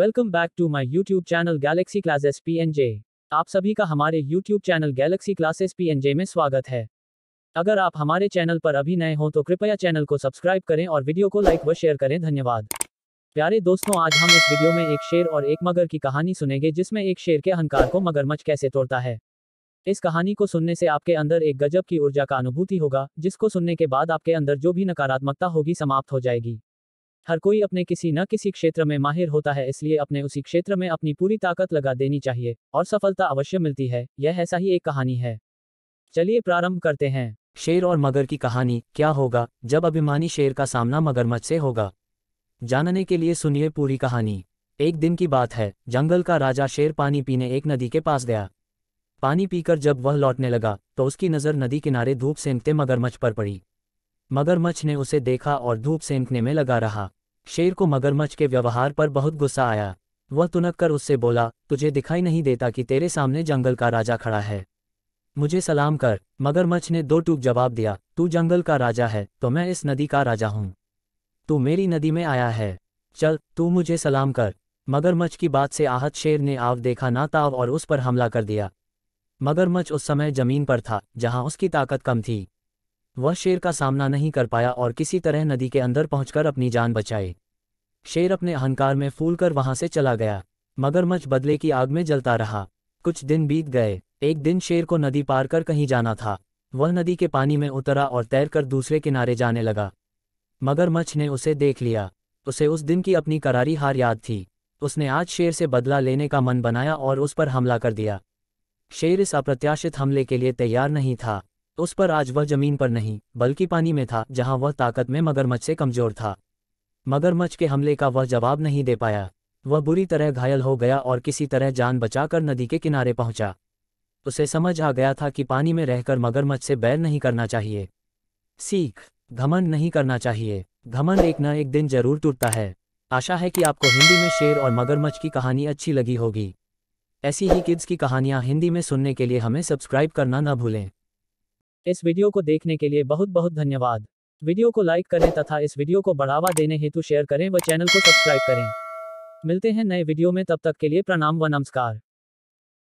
welcome back to my YouTube channel Galaxy classes PNJ आप सभी का हमारे YouTube channel Galaxy classes PNJ में स्वागत है अगर आप हमारे चैनल पर अभी नए हों तो कृपया चैनल को सब्सक्राइब करें और वीडियो को लाइक व शेयर करें धन्यवाद प्यारे दोस्तों आज हम इस वीडियो में एक शेर और एक मगर की कहानी सुनेंगे जिसमें एक शेर के अहंकार को मगरमच्छ कैसे तोड़ता है इस कहानी को सुनने से आपके अंदर एक गजब की ऊर्जा का अनुभूति होगा जिसको सुनने के बाद आपके अंदर जो भी नकारात्मकता होगी समाप्त हो जाएगी हर कोई अपने किसी न किसी क्षेत्र में माहिर होता है इसलिए अपने उसी क्षेत्र में अपनी पूरी ताकत लगा देनी चाहिए और सफलता अवश्य मिलती है यह ऐसा ही एक कहानी है चलिए प्रारंभ करते हैं शेर और मगर की कहानी क्या होगा जब अभिमानी शेर का सामना मगरमच्छ से होगा जानने के लिए सुनिए पूरी कहानी एक दिन की बात है जंगल का राजा शेर पानी पीने एक नदी के पास गया पानी पीकर जब वह लौटने लगा तो उसकी नज़र नदी किनारे धूप सेंकते मगरमच्छ पर पड़ी मगरमच्छ ने उसे देखा और धूप सेंकने में लगा रहा शेर को मगरमच्छ के व्यवहार पर बहुत गुस्सा आया वह तुनक कर उससे बोला तुझे दिखाई नहीं देता कि तेरे सामने जंगल का राजा खड़ा है मुझे सलाम कर मगरमच्छ ने दो टूक जवाब दिया तू जंगल का राजा है तो मैं इस नदी का राजा हूं तू मेरी नदी में आया है चल तू मुझे सलाम कर मगरमच्छ की बात से आहत शेर ने आव देखा ना ताव और उस पर हमला कर दिया मगरमच्छ उस समय जमीन पर था जहां उसकी ताकत कम थी वह शेर का सामना नहीं कर पाया और किसी तरह नदी के अंदर पहुंचकर अपनी जान बचाई शेर अपने अहंकार में फूल कर वहां से चला गया मगरमच्छ बदले की आग में जलता रहा कुछ दिन बीत गए एक दिन शेर को नदी पार कर कहीं जाना था वह नदी के पानी में उतरा और तैरकर दूसरे किनारे जाने लगा मगरमच्छ ने उसे देख लिया उसे उस दिन की अपनी करारी हार याद थी उसने आज शेर से बदला लेने का मन बनाया और उस पर हमला कर दिया शेर इस अप्रत्याशित हमले के लिए तैयार नहीं था उस पर आज वह जमीन पर नहीं बल्कि पानी में था जहां वह ताकत में मगरमच्छ से कमजोर था मगरमच्छ के हमले का वह जवाब नहीं दे पाया वह बुरी तरह घायल हो गया और किसी तरह जान बचाकर नदी के किनारे पहुंचा उसे समझ आ गया था कि पानी में रहकर मगरमच्छ से बैर नहीं करना चाहिए सीख घमंड नहीं करना चाहिए घमंड एक न एक दिन जरूर टूटता है आशा है कि आपको हिंदी में शेर और मगरमच्छ की कहानी अच्छी लगी होगी ऐसी ही किड्स की कहानियां हिंदी में सुनने के लिए हमें सब्सक्राइब करना न भूलें इस वीडियो को देखने के लिए बहुत बहुत धन्यवाद वीडियो को लाइक करें तथा इस वीडियो को बढ़ावा देने हेतु शेयर करें व चैनल को सब्सक्राइब करें मिलते हैं नए वीडियो में तब तक के लिए प्रणाम व नमस्कार